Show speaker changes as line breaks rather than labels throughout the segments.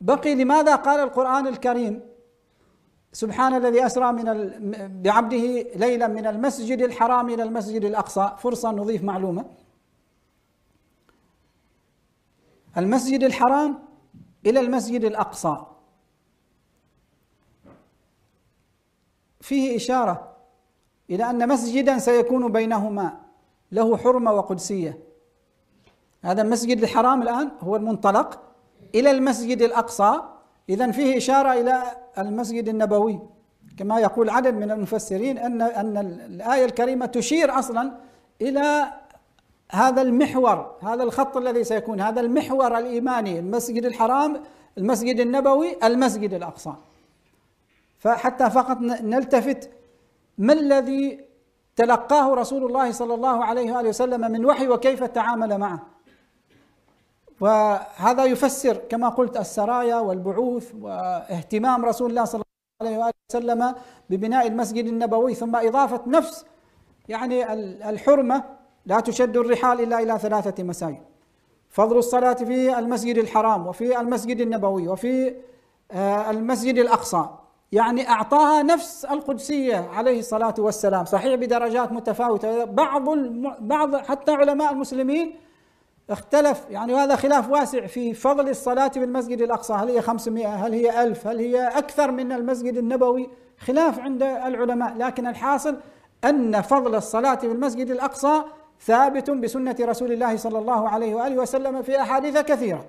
بقي لماذا قال القرآن الكريم سبحان الذي أسرى من بعبده ليلا من المسجد الحرام إلى المسجد الأقصى فرصة نضيف معلومة المسجد الحرام إلى المسجد الأقصى فيه إشارة إلى أن مسجدا سيكون بينهما له حرمة وقدسية هذا المسجد الحرام الآن هو المنطلق إلى المسجد الأقصى إذا فيه إشارة إلى المسجد النبوي كما يقول عدد من المفسرين أن أن الآية الكريمة تشير أصلا إلى هذا المحور هذا الخط الذي سيكون هذا المحور الإيماني المسجد الحرام المسجد النبوي المسجد الأقصى فحتى فقط نلتفت ما الذي تلقاه رسول الله صلى الله عليه واله وسلم من وحي وكيف تعامل معه وهذا يفسر كما قلت السرايا والبعوث واهتمام رسول الله صلى الله عليه واله وسلم ببناء المسجد النبوي ثم اضافه نفس يعني الحرمه لا تشد الرحال الا الى ثلاثه مساجد فضل الصلاه في المسجد الحرام وفي المسجد النبوي وفي آه، المسجد الاقصى يعني اعطاها نفس القدسيه عليه الصلاه والسلام صحيح بدرجات متفاوته بعض بعض حتى علماء المسلمين اختلف يعني وهذا خلاف واسع في فضل الصلاة بالمسجد الأقصى هل هي 500 هل هي ألف هل هي أكثر من المسجد النبوي خلاف عند العلماء لكن الحاصل أن فضل الصلاة بالمسجد الأقصى ثابت بسنة رسول الله صلى الله عليه وآله وسلم في أحاديث كثيرة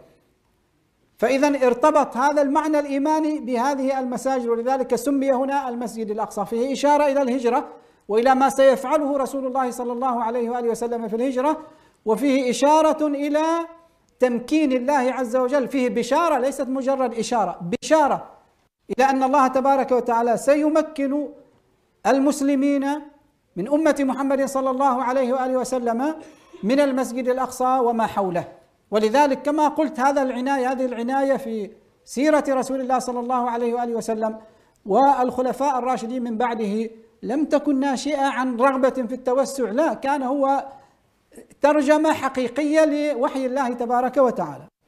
فإذا ارتبط هذا المعنى الإيماني بهذه المساجد ولذلك سمي هنا المسجد الأقصى فيه إشارة إلى الهجرة وإلى ما سيفعله رسول الله صلى الله عليه وآله وسلم في الهجرة وفيه إشارة إلى تمكين الله عز وجل فيه بشارة ليست مجرد إشارة بشارة إلى أن الله تبارك وتعالى سيمكن المسلمين من أمة محمد صلى الله عليه وآله وسلم من المسجد الأقصى وما حوله ولذلك كما قلت هذا العناية هذه العناية في سيرة رسول الله صلى الله عليه وآله وسلم والخلفاء الراشدين من بعده لم تكن ناشئة عن رغبة في التوسع لا كان هو ترجمة حقيقية لوحي الله تبارك وتعالى